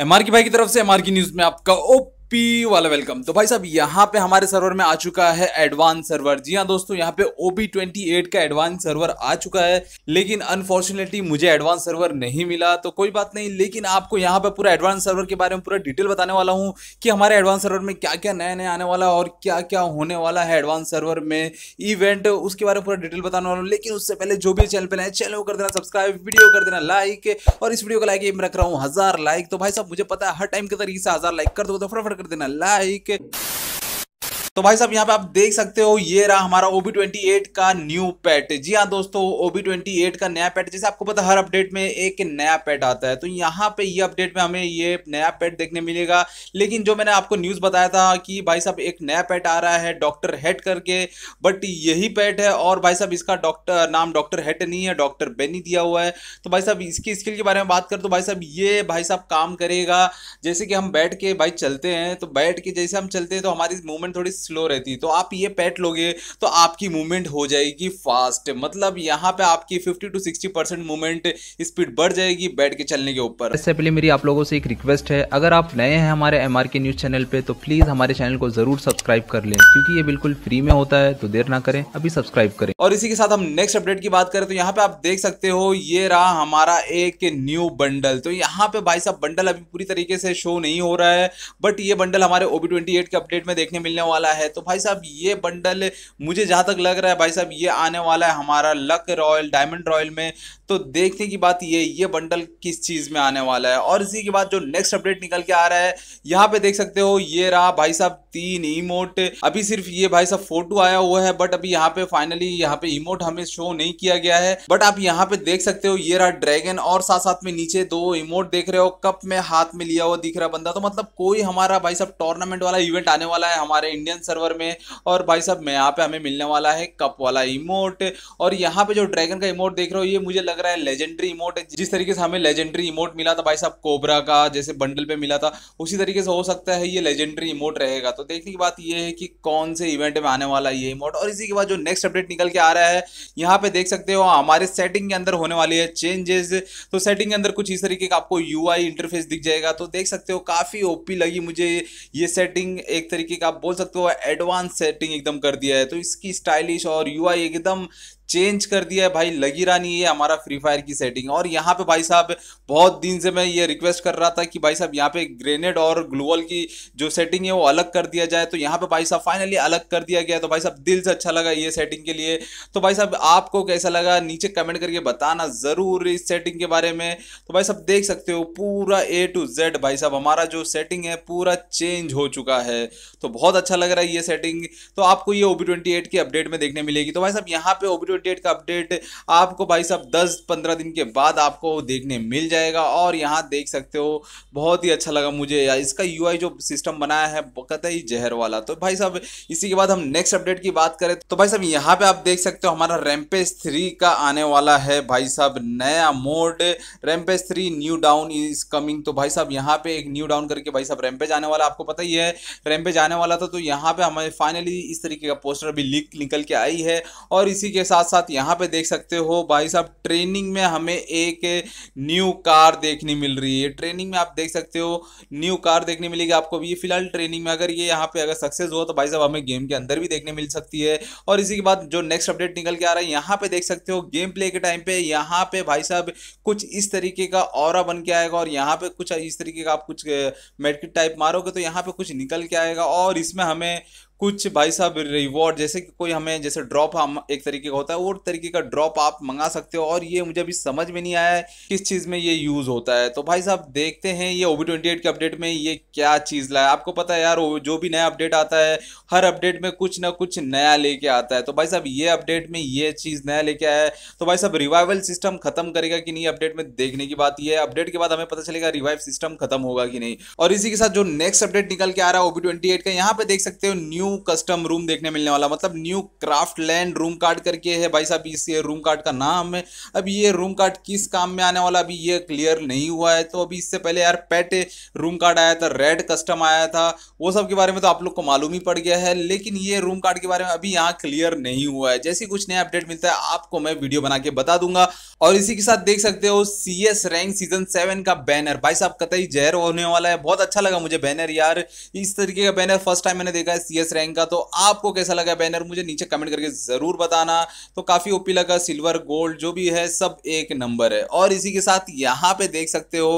MR की भाई की तरफ से एमआर की न्यूज में आपका ओप पी वाला वेलकम तो भाई साहब यहाँ पे हमारे सर्वर में आ चुका है एडवांस सर्वर जी हाँ दोस्तों यहाँ पे ओबी ट्वेंटी एट का एडवांस सर्वर आ चुका है लेकिन अनफॉर्चुनेटली मुझे एडवांस सर्वर नहीं मिला तो कोई बात नहीं लेकिन आपको यहाँ पे पूरा एडवांस सर्वर के बारे में पूरा डिटेल बताने वाला हूँ कि हमारे एडवांस सर्वर में क्या क्या नया नया आने वाला और क्या क्या होने वाला है एडवांस सर्वर में इवेंट उसके बारे में पूरा डिटेल बताने वाला हूँ लेकिन उससे पहले जो भी चैनल पर नए चैनल कर देना सब्सक्राइब वीडियो कर देना लाइक और इस वीडियो को लाइक रख रहा हूँ हज़ार लाइक तो भाई साहब मुझे पता है हर टाइम के तरीके से हज़ार लाइक कर दो तो फटाफट कर देना लाइक तो भाई साहब यहाँ पे आप देख सकते हो ये रहा हमारा ओबी ट्वेंटी एट का न्यू पेट जी हाँ दोस्तों ओबी ट्वेंटी एट का नया पेट जैसे आपको पता हर अपडेट में एक नया पेट आता है तो यहाँ पे ये अपडेट में हमें ये नया पेट देखने मिलेगा लेकिन जो मैंने आपको न्यूज़ बताया था कि भाई साहब एक नया पेट आ रहा है डॉक्टर हेट करके बट यही पेट है और भाई साहब इसका डॉक्टर नाम डॉक्टर हेट नहीं है डॉक्टर बेनी दिया हुआ है तो भाई साहब इसकी स्किल के बारे में बात कर तो भाई साहब ये भाई साहब काम करेगा जैसे कि हम बैठ के भाई चलते हैं तो बैठ के जैसे हम चलते हैं तो हमारी मूवमेंट थोड़ी स्लो रहती है तो आप ये पैट लोगे तो आपकी मूवमेंट हो जाएगी फास्ट मतलब यहाँ पे आपकी 50 टू 60 परसेंट मूवमेंट स्पीड बढ़ जाएगी बैठ के चलने के ऊपर इससे पहले मेरी आप लोगों से एक रिक्वेस्ट है अगर आप नए हैं हमारे एम के न्यूज़ चैनल पर तो प्लीज़ हमारे चैनल को ज़रूर सब्सक्राइब कर लें क्योंकि ये बिल्कुल फ्री में होता है तो देर ना करें अभी सब्सक्राइब करें और इसी के साथ हम नेक्स्ट अपडेट की बात करें तो यहाँ पे आप देख सकते हो ये रहा हमारा एक न्यू बंडल तो यहाँ पे भाई साहब बंडल अभी पूरी तरीके से शो नहीं हो रहा है बट ये बंडल हमारे ओबी ट्वेंटी के अपडेट में देखने मिलने वाला है है तो भाई साहब ये बंडल मुझे जहाँ तक लग रहा है भाई साहब ये आने वाला है हमारा लक रॉयल डायमंड रॉयल में तो देखने की बात ये ये बंडल किस चीज़ में आने वाला है और इसी के बाद जो नेक्स्ट अपडेट निकल के आ रहा है यहाँ पे देख सकते हो ये रहा भाई साहब तीन इमोट अभी सिर्फ ये भाई साहब फोटो आया हुआ है बट अभी यहाँ पे फाइनली यहाँ पे इमोट हमें शो नहीं किया गया है बट आप यहाँ पे देख सकते हो ये रहा ड्रैगन और साथ साथ में नीचे दो इमोट देख रहे हो कप में हाथ में लिया हुआ दिख रहा बंदा तो मतलब कोई हमारा भाई साहब टूर्नामेंट वाला इवेंट आने वाला है हमारे इंडियन सर्वर में और भाई साहब यहाँ पे हमें मिलने वाला है कप वाला इमोट और यहाँ पे जो ड्रैगन का इमोट देख रहे हो ये मुझे लग लग रहा है लेजेंडरी इमोट है जिस तरीके से हमें लेजेंडरी इमोट मिला था भाई साहब कोबरा का जैसे बंडल पे मिला था उसी तरीके से हो सकता है ये लेजेंडरी इमोट रहेगा तो देखने की बात ये है कि कौन से इवेंट में आने वाला ये इमोट और इसी के बाद जो नेक्स्ट अपडेट निकल के आ रहा है यहाँ पे देख सकते हो हाँ, हमारे सेटिंग के अंदर होने वाली है चेंजेस तो सेटिंग के अंदर कुछ इस तरीके का आपको यू इंटरफेस दिख जाएगा तो देख सकते हो काफ़ी ओपी लगी मुझे ये सेटिंग एक तरीके का आप बोल सकते हो एडवांस सेटिंग एकदम कर दिया है तो इसकी स्टाइलिश और यू एकदम चेंज कर दिया है भाई लगी रहा नहीं है हमारा फ्री फायर की सेटिंग और यहाँ पे भाई साहब बहुत दिन से मैं ये रिक्वेस्ट कर रहा था कि भाई साहब यहाँ पे ग्रेनेड और ग्लोअल की जो सेटिंग है वो अलग कर दिया जाए तो यहाँ पे भाई साहब फाइनली अलग कर दिया गया तो भाई साहब दिल से अच्छा लगा ये सेटिंग के लिए तो भाई साहब आपको कैसा लगा नीचे कमेंट करके बताना ज़रूर इस सेटिंग के बारे में तो भाई साहब देख सकते हो पूरा ए टू जेड भाई साहब हमारा जो सेटिंग है पूरा चेंज हो चुका है तो बहुत अच्छा लग रहा है ये सेटिंग तो आपको ये ओबी ट्वेंटी की अपडेट में देखने मिलेगी तो भाई साहब यहाँ पे ओबी डेट का अपडेट आपको भाई साहब दस पंद्रह दिन के बाद आपको देखने मिल जाएगा और यहाँ देख सकते हो बहुत ही अच्छा लगा मुझे इसका यू जो सिस्टम बनाया है ही जहर वाला तो भाई साहब इसी के बाद हम नेक्स्ट अपडेट की बात करें तो भाई साहब यहाँ पे आप देख सकते हो हमारा रैमपेज थ्री का आने वाला है भाई साहब नया mode Rampage three New Dawn is coming तो भाई साहब यहाँ पे एक न्यू डाउन करके भाई साहब रैमपेज आने वाला आपको पता ही है रैमपेज आने वाला था तो यहाँ पे हमारे फाइनली इस तरीके का पोस्टर भी लीक निकल के आई है और इसी के साथ साथ साथ यहाँ पे देख सकते हो भाई साहब ट्रेनिंग में हमें एक न्यू कार देखने मिल रही है ट्रेनिंग में आप देख सकते हो न्यू कार देखने मिलेगी आपको ये फिलहाल ट्रेनिंग में अगर ये यहाँ पे अगर सक्सेस हो तो भाई साहब हमें गेम के अंदर भी देखने मिल सकती है और इसी के बाद जो नेक्स्ट अपडेट निकल के आ रहा है यहाँ पे देख सकते हो गेम प्ले के टाइम पे यहाँ पे भाई साहब कुछ इस तरीके का और बन के आएगा और यहाँ पे कुछ इस तरीके का आप कुछ मेडकिट टाइप मारोगे तो यहाँ पे कुछ निकल के आएगा और इसमें हमें कुछ भाई साहब रिवॉर्ड जैसे कि कोई हमें जैसे ड्रॉप हम एक तरीके का होता है वो तरीके का ड्रॉप आप मंगा सकते हो और ये मुझे अभी समझ में नहीं आया है किस चीज़ में ये यूज़ होता है तो भाई साहब देखते हैं ये ओबी ट्वेंटी एट के अपडेट में ये क्या चीज़ लाया आपको पता है यार जो भी नया अपडेट आता है हर अपडेट में कुछ ना कुछ नया लेके आता है तो भाई साहब ये अपडेट में ये चीज़ नया लेके आया है तो भाई साहब रिवाइवल सिस्टम खत्म करेगा कि नहीं अपडेट में देखने की बात यह है अपडेट के बाद हमें पता चलेगा रिवाइव सिस्टम खत्म होगा कि नहीं और इसी के साथ जो नेक्स्ट अपडेट निकल के आ रहा है ओबी ट्वेंटी एट का यहाँ पे देख सकते हो न्यू न्यू कस्टम रूम देखने मिलने वाला मतलब new Craftland room card करके है भाई साहब इस रूम कार्ड का नाम है अब ये रूम कार्ड किस काम में आने वाला अभी ये क्लियर नहीं हुआ है तो अभी इससे पहले यार पेट रूम कार्ड आया था रेड कस्टम आया था वो सब के बारे में तो आप लोग को मालूम ही पड़ गया है लेकिन ये रूम कार्ड के बारे में अभी यहाँ क्लियर नहीं हुआ है जैसे कुछ नया अपडेट मिलता है आपको मैं वीडियो बना के बता दूंगा और इसी के साथ देख सकते हो सी रैंक सीजन सेवन का बैनर भाई साहब कतई जहर होने वाला है बहुत अच्छा लगा मुझे बैनर यार इस तरीके का बैनर फर्स्ट टाइम मैंने देखा है सीएस रैंक का तो आपको कैसा लगा बैनर मुझे नीचे कमेंट करके ज़रूर बताना तो काफ़ी ओपी लगा सिल्वर गोल्ड जो भी है सब एक नंबर है और इसी के साथ यहाँ पे देख सकते हो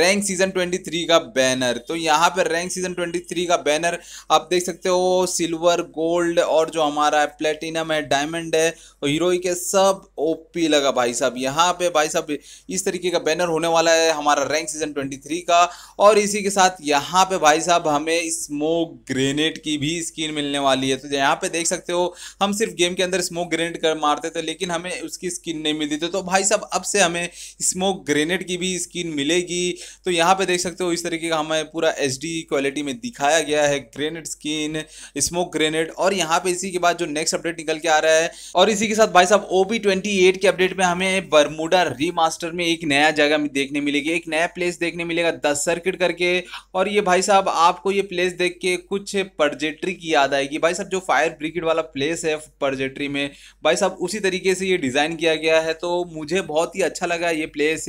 रैंक सीजन 23 का बैनर तो यहाँ पे रैंक सीजन 23 का बैनर आप देख सकते हो सिल्वर गोल्ड और जो हमारा है प्लेटिनम है डायमंड है और हीरोइक है सब ओपी लगा भाई साहब यहाँ पे भाई साहब इस तरीके का बैनर होने वाला है हमारा रैंक सीजन ट्वेंटी का और इसी के साथ यहाँ पे भाई साहब हमें स्मोक ग्रेनेड की भी स्किन मिलने वाली है तो यहाँ पे देख सकते हो हम सिर्फ गेम के अंदर स्मोक ग्रेनेड कर मारते थे लेकिन हमें उसकी स्किन नहीं मिलती थी तो भाई साहब अब से हमें स्मोक ग्रेनेड की भी स्किन मिलेगी तो यहाँ पे देख सकते हो इस तरीके का हमें पूरा एच क्वालिटी में दिखाया गया है ग्रेनेड स्किन स्मोक ग्रेनेड और यहाँ पे इसी के बाद जो नेक्स्ट अपडेट निकल के आ रहा है और इसी के साथ भाई साहब ओ बी के अपडेट में हमें बरमूडा रीमास्टर में एक नया जगह देखने मिलेगी एक नया प्लेस देखने मिलेगा दस सर्किट करके और ये भाई साहब आपको ये प्लेस देख के कुछ पर्जेट्री की याद आएगी भाई साहब जो फायर ब्रिगेड वाला प्लेस है परजेट्री में भाई साहब उसी तरीके से ये डिज़ाइन किया गया है तो मुझे बहुत ही अच्छा लगा ये प्लेस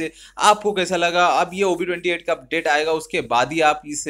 आपको कैसा लगा अब ये ओ ट्वेंटी एट का अपडेट आएगा उसके बाद ही आप इस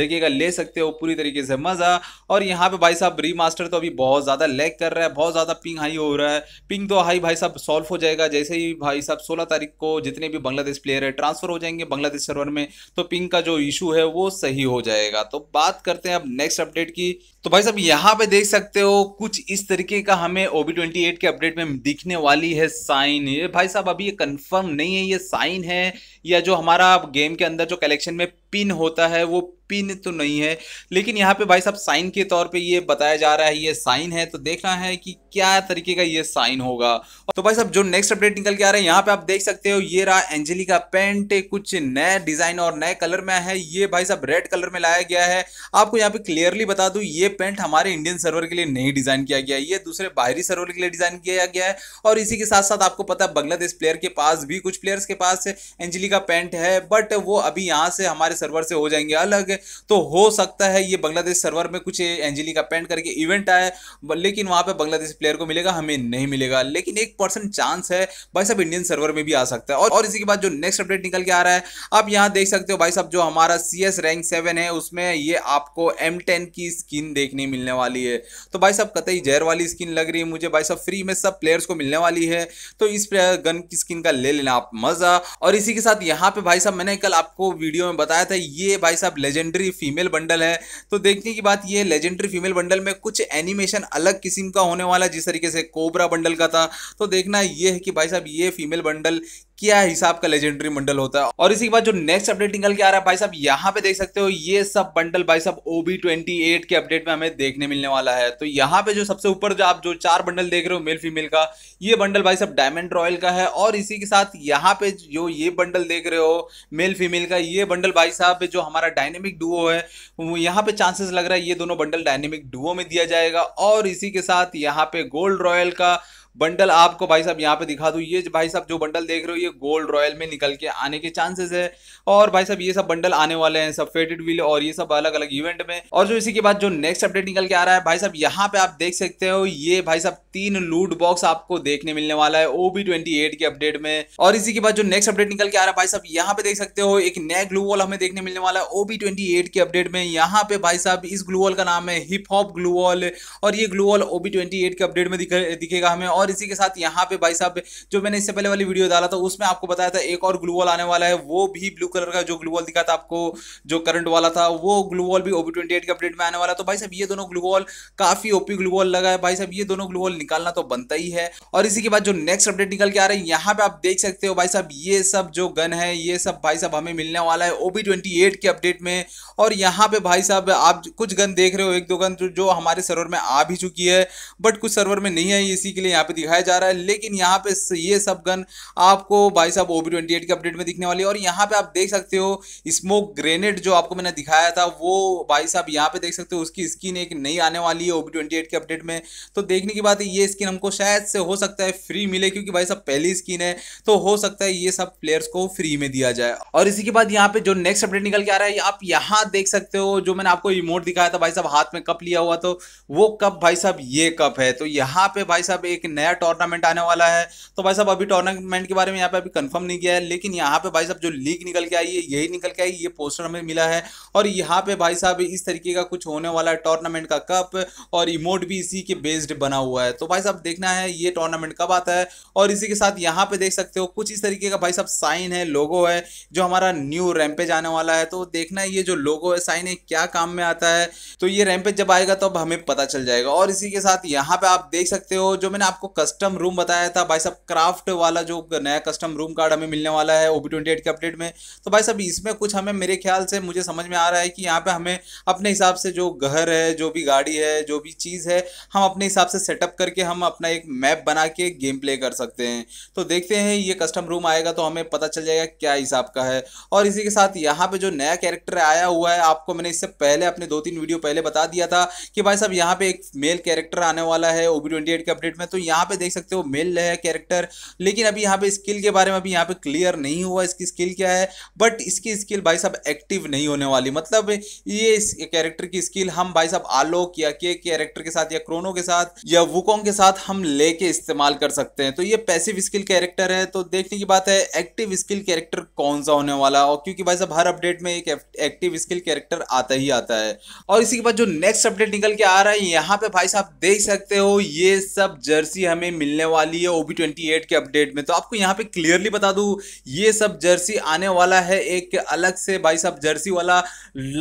जगह का ले सकते हो पूरी तरीके से मज़ा और यहाँ पे भाई साहब रीमास्टर तो अभी बहुत ज़्यादा लैग कर रहा है बहुत ज़्यादा पिंग हाई हो रहा है पिंग तो हाई भाई साहब सॉल्व हो जाएगा जैसे ही भाई साहब सोलह तारीख को जितने भी बांग्लादेश प्लेयर है ट्रांसफ़र हो जाएंगे बांग्लादेश सर्वर में तो पिंग का जो इशू है वो सही हो जाएगा तो बात करते हैं अब नेक्स्ट अपडेट की तो तो भाई साहब यहाँ पे देख सकते हो कुछ इस तरीके का हमें ओबी ट्वेंटी एट के अपडेट में दिखने वाली है साइन ये भाई साहब अभी ये कंफर्म नहीं है ये साइन है या जो हमारा गेम के अंदर जो कलेक्शन में पिन होता है वो पिन तो नहीं है लेकिन यहाँ पे भाई साहब साइन के तौर पे ये बताया जा रहा है ये साइन है तो देखना है कि क्या तरीके का ये साइन होगा तो भाई साहब जो नेक्स्ट अपडेट निकल के आ रहा है यहाँ पे आप देख सकते हो ये रहा एंजली का पेंट कुछ नए डिजाइन और नए कलर में है ये भाई साहब रेड कलर में लाया गया है आपको यहाँ पे क्लियरली बता दू ये पेंट हमारे इंडियन सर्वर के लिए नहीं डिजाइन किया गया ये दूसरे बाहरी सर्वर के लिए डिजाइन किया गया है और इसी के साथ साथ आपको पता है बांग्लादेश प्लेयर के पास भी कुछ प्लेयर्स के पास एंजली का पेंट है बट वो अभी यहाँ से हमारे सर्वर से हो जाएंगे अलग तो हो सकता है ये बांग्लादेश सर्वर में कुछ एंजिली का पेंट करके इवेंट आए लेकिन वहां पर बांग्लादेश प्लेयर को मिलेगा हमें नहीं मिलेगा लेकिन एक परसेंट चांस है भाई साहब इंडियन सर्वर में भी आ सकता है और, और इसी के बाद जो नेक्स्ट अपडेट निकल के आ रहा है आप यहाँ देख सकते हो भाई साहब जो हमारा सी रैंक सेवन है उसमें ये आपको एम की स्किन देखने मिलने वाली है तो भाई साहब कतई जहर वाली स्किन लग रही है मुझे भाई साहब फ्री में सब प्लेयर्स को मिलने वाली है तो इस गन की स्किन का ले लेना आप मजा और इसी के साथ यहाँ पे भाई साहब मैंने कल आपको वीडियो में बताया था ये भाई साहब लेजेंड लेजेंडरी फीमेल बंडल है तो देखने की बात यह लेजेंडरी फीमेल बंडल में कुछ एनिमेशन अलग किस्म का होने वाला जिस तरीके से कोबरा बंडल का था तो देखना यह है कि भाई साहब ये फीमेल बंडल क्या हिसाब का लेजेंडरी बंडल होता है और इसी के बाद जो नेक्स्ट अपडेट निकल के आ रहा है भाई साहब यहाँ पे देख सकते हो ये सब बंडल भाई साहब ओबी ट्वेंटी एट के अपडेट में हमें देखने मिलने वाला है तो यहाँ पे जो सबसे ऊपर जो आप जो चार बंडल देख रहे हो मेल फीमेल का ये बंडल भाई साहब डायमंड रॉयल का है और इसी के साथ यहाँ पे जो ये बंडल देख रहे हो मेल फीमेल का ये बंडल भाई साहब जो हमारा डायनेमिक डुओ है यहाँ पे चांसेस लग रहा है ये दोनों बंडल डायनेमिक डुओ में दिया जाएगा और इसी के साथ यहाँ पे गोल्ड रॉयल का बंडल आपको भाई साहब यहाँ पे दिखा दू ये भाई साहब जो बंडल देख रहे हो ये गोल्ड रॉयल में निकल के आने के चांसेस है और भाई साहब ये सब बंडल आने वाले हैं सब फेटेड व्हील और ये सब अलग अलग इवेंट में और जो इसी के बाद जो नेक्स्ट अपडेट निकल के आ रहा है भाई साहब यहाँ पे आप देख सकते हो ये भाई साहब तीन लूट बॉक्स आपको देखने मिलने वाला है ओबी ट्वेंटी के अपडेट में और इसी के बाद जो नेक्स्ट अपडेट निकल के आ रहा है भाई साहब यहाँ पे देख सकते हो एक नया ग्लू वॉल हमें देखने मिलने वाला है ओबी ट्वेंटी के अपडेट में यहाँ पे भाई साहब इस ग्लू वॉल का नाम है हिप हॉप ग्लू वॉल और ये ग्लू वॉल ओबी ट्वेंटी के अपडेट में दिखेगा हमें और और इसी के साथ यहाँ पे भाई साहब जो मैंने इससे पहले वाली वीडियो डाला था उसमें आपको बताया था एक और ग्लू वॉल आने वाला है वो भी ब्लू कलर का जो ग्लू वॉल दिखा था आपको जो करंट वाला था वो ग्लू वॉल भी ओपी ट्वेंटी के अपडेट में आने वाला तो भाई साहब ये दोनों ग्लू वॉल काफी ओपी ग्लू वॉल लगा है भाई साहब ये दोनों ग्लू वॉल निकालना तो बनता ही है और इसी के बाद जो नेक्स्ट अपडेट निकल के आ रहे है यहाँ पे आप देख सकते हो भाई साहब ये सब जो गन है ये सब भाई साहब हमें मिलने वाला है ओबी ट्वेंटी एट के अपडेट में और यहाँ पे भाई साहब आप कुछ गन देख रहे हो एक दो गन जो हमारे सर्वर में आ भी चुकी है बट कुछ सर्वर में नहीं आई इसी के लिए यहाँ पे दिखाया जा रहा है लेकिन यहाँ पे ये सब गन आपको भाई साहब ओबी ट्वेंटी एट के अपडेट में दिखने वाली है और यहाँ पे आप देख सकते हो स्मोक ग्रेनेड जो आपको मैंने दिखाया था वो भाई साहब यहाँ पे देख सकते हो उसकी स्किन एक नई आने वाली है ओबी ट्वेंटी एट के अपडेट में तो देखने की बात है ये स्किन हमको शायद से हो सकता है फ्री मिले क्योंकि भाई साहब पहली स्किन है तो हो सकता है ये सब प्लेयर्स को फ्री में दिया जाए और इसी के बाद यहाँ पे जो नेक्स्ट अपडेट निकल के आ रहा है आप यहाँ देख सकते हो जो मैंने आपको रिमोट दिखाया था भाई साहब हाथ में कप लिया हुआ तो वो कप भाई साहब ये कप है तो यहाँ पे भाई साहब एक नया टूर्नामेंट आने वाला है तो भाई साहब अभी टूर्नामेंट के बारे में यहाँ पे अभी कंफर्म नहीं किया है लेकिन यहाँ पे भाई साहब जो लीक निकल के आई है यही निकल के आई ये पोस्टर हमें मिला है और यहाँ पे भाई साहब इस तरीके का कुछ होने वाला है टूर्नामेंट का कप और इमोट भी इसी के बेस्ड बना हुआ है तो भाई साहब देखना है ये टूर्नामेंट कब आता है और इसी के साथ यहाँ पे देख सकते हो कुछ इस तरीके का भाई साहब साइन है लोगो है जो हमारा न्यू रैम्पे जाने वाला है तो देखना है ये जो लोगो है साइन है क्या काम में आता है तो ये रैम्पे जब आएगा तो अब हमें पता चल जाएगा और इसी के साथ यहाँ पे आप देख सकते हो जो मैंने आपको आपको कस्टम रूम बताया था भाई साहब क्राफ्ट वाला जो नया कस्टम रूम कार्ड हमें मिलने वाला है ओबी ट्वेंटी एट के अपडेट में तो भाई साहब इसमें कुछ हमें मेरे ख्याल से मुझे समझ में आ रहा है कि यहाँ पे हमें अपने हिसाब से जो घर है जो भी गाड़ी है जो भी चीज़ है हम अपने हिसाब से सेटअप करके हम अपना एक मैप बना के गेम प्ले कर सकते हैं तो देखते हैं ये कस्टम रूम आएगा तो हमें पता चल जाएगा क्या हिसाब का है और इसी के साथ यहाँ पे जो नया कैरेक्टर आया हुआ है आपको मैंने इससे पहले अपने दो तीन वीडियो पहले बता दिया था कि भाई साहब यहाँ पे एक मेल कैरेक्टर आने वाला है ओबी ट्वेंटी के अपडेट में तो यहाँ यहाँ पे देख सकते हो मेल है कैरेक्टर लेकिन अभी यहाँ पे स्किल के बारे में अभी यहाँ पे क्लियर नहीं हुआ इसकी स्किल क्या है बट इसकी स्किल भाई साहब एक्टिव नहीं होने वाली मतलब ये इस कैरेक्टर की स्किल हम भाई साहब आलोक या के कैरेक्टर के साथ या क्रोनो के साथ या वुकोंग के साथ हम लेके इस्तेमाल कर सकते हैं तो ये पैसिव स्किल कैरेक्टर है तो देखने की बात है एक्टिव स्किल कैरेक्टर कौन सा होने वाला और क्योंकि भाई साहब हर अपडेट में एक एक्टिव स्किल कैरेक्टर आता ही आता है और इसी के बाद जो नेक्स्ट अपडेट निकल के आ रहा है यहाँ पे भाई साहब देख सकते हो ये सब जर्सी हमें मिलने वाली है ओ बी ट्वेंटी एट के अपडेट में तो आपको यहाँ पे क्लियरली बता दूँ ये सब जर्सी आने वाला है एक अलग से भाई साहब जर्सी वाला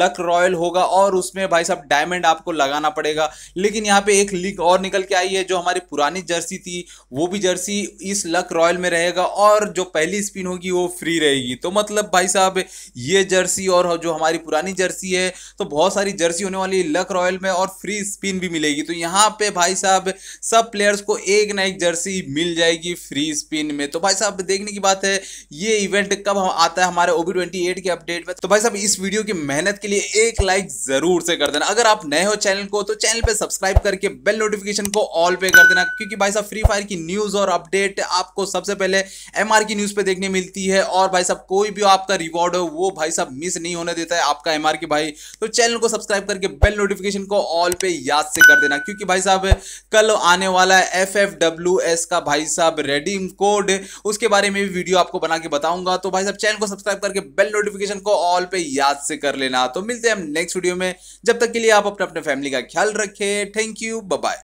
लक रॉयल होगा और उसमें भाई साहब डायमंड आपको लगाना पड़ेगा लेकिन यहाँ पे एक लीक और निकल के आई है जो हमारी पुरानी जर्सी थी वो भी जर्सी इस लक रॉयल में रहेगा और जो पहली स्पिन होगी वो फ्री रहेगी तो मतलब भाई साहब ये जर्सी और जो हमारी पुरानी जर्सी है तो बहुत सारी जर्सी होने वाली लक रॉयल में और फ्री स्पिन भी मिलेगी तो यहाँ पे भाई साहब सब प्लेयर्स को एक एक ना एक जर्सी मिल जाएगी फ्री स्पिन में तो भाई साहब देखने की बात है ये इवेंट कब आता है हमारे ओबी ट्वेंटी एट के अपडेट में तो भाई साहब इस वीडियो की मेहनत के लिए एक लाइक जरूर से कर देना अगर आप नए हो चैनल को तो चैनल पर सब्सक्राइब करके बेल नोटिफिकेशन को ऑल पे कर देना क्योंकि भाई साहब फ्री फायर की न्यूज और अपडेट आपको सबसे पहले एम की न्यूज पे देखने मिलती है और भाई साहब कोई भी आपका रिवॉर्ड हो वो भाई साहब मिस नहीं होने देता है आपका एम के भाई तो चैनल को सब्सक्राइब करके बेल नोटिफिकेशन को ऑल पे याद से कर देना क्योंकि भाई साहब कल आने वाला है एफ एफ डब्ल्यू एस का भाई साहब रेडीम कोड उसके बारे में भी वीडियो आपको बना के बताऊंगा तो भाई साहब चैनल को सब्सक्राइब करके बेल नोटिफिकेशन को ऑल पे याद से कर लेना तो मिलते हैं हम नेक्स्ट वीडियो में जब तक के लिए आप अपने अपने फैमिली का ख्याल रखें थैंक यू बाय